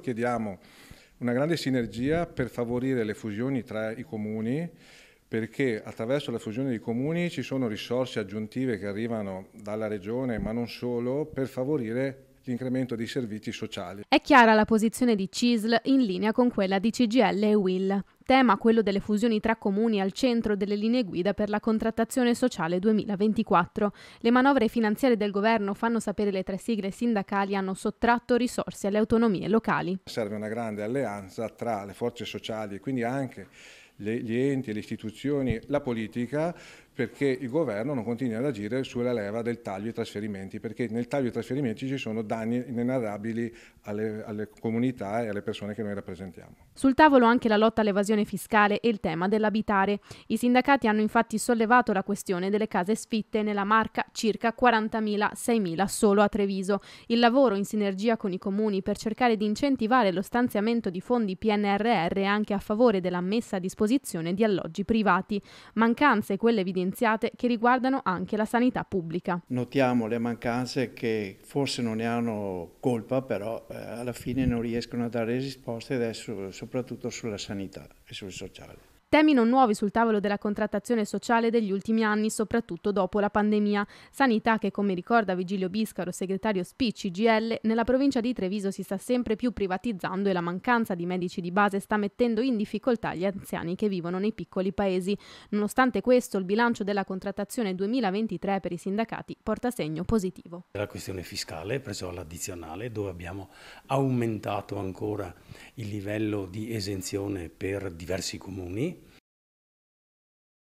Chiediamo una grande sinergia per favorire le fusioni tra i comuni perché attraverso la fusione dei comuni ci sono risorse aggiuntive che arrivano dalla regione, ma non solo, per favorire l'incremento dei servizi sociali. È chiara la posizione di CISL in linea con quella di CGL e WIL tema, quello delle fusioni tra comuni, al centro delle linee guida per la contrattazione sociale 2024. Le manovre finanziarie del governo, fanno sapere le tre sigle sindacali, hanno sottratto risorse alle autonomie locali. Serve una grande alleanza tra le forze sociali e quindi anche gli enti le istituzioni, la politica perché il governo non continui ad agire sulla leva del taglio ai trasferimenti, perché nel taglio ai trasferimenti ci sono danni inenarrabili alle, alle comunità e alle persone che noi rappresentiamo. Sul tavolo anche la lotta all'evasione fiscale e il tema dell'abitare. I sindacati hanno infatti sollevato la questione delle case sfitte nella marca circa 40.000-6.000 solo a Treviso. Il lavoro in sinergia con i comuni per cercare di incentivare lo stanziamento di fondi PNRR anche a favore della messa a disposizione di alloggi privati. Mancanze quelle evidenziate differenziate che riguardano anche la sanità pubblica. Notiamo le mancanze che forse non ne hanno colpa, però eh, alla fine non riescono a dare risposte adesso, soprattutto sulla sanità e sul sociale. Temi non nuovi sul tavolo della contrattazione sociale degli ultimi anni, soprattutto dopo la pandemia. Sanità che, come ricorda Vigilio Biscaro, segretario Spicci GL, nella provincia di Treviso si sta sempre più privatizzando e la mancanza di medici di base sta mettendo in difficoltà gli anziani che vivono nei piccoli paesi. Nonostante questo, il bilancio della contrattazione 2023 per i sindacati porta segno positivo. La questione fiscale, preso all'addizionale, dove abbiamo aumentato ancora il livello di esenzione per diversi comuni,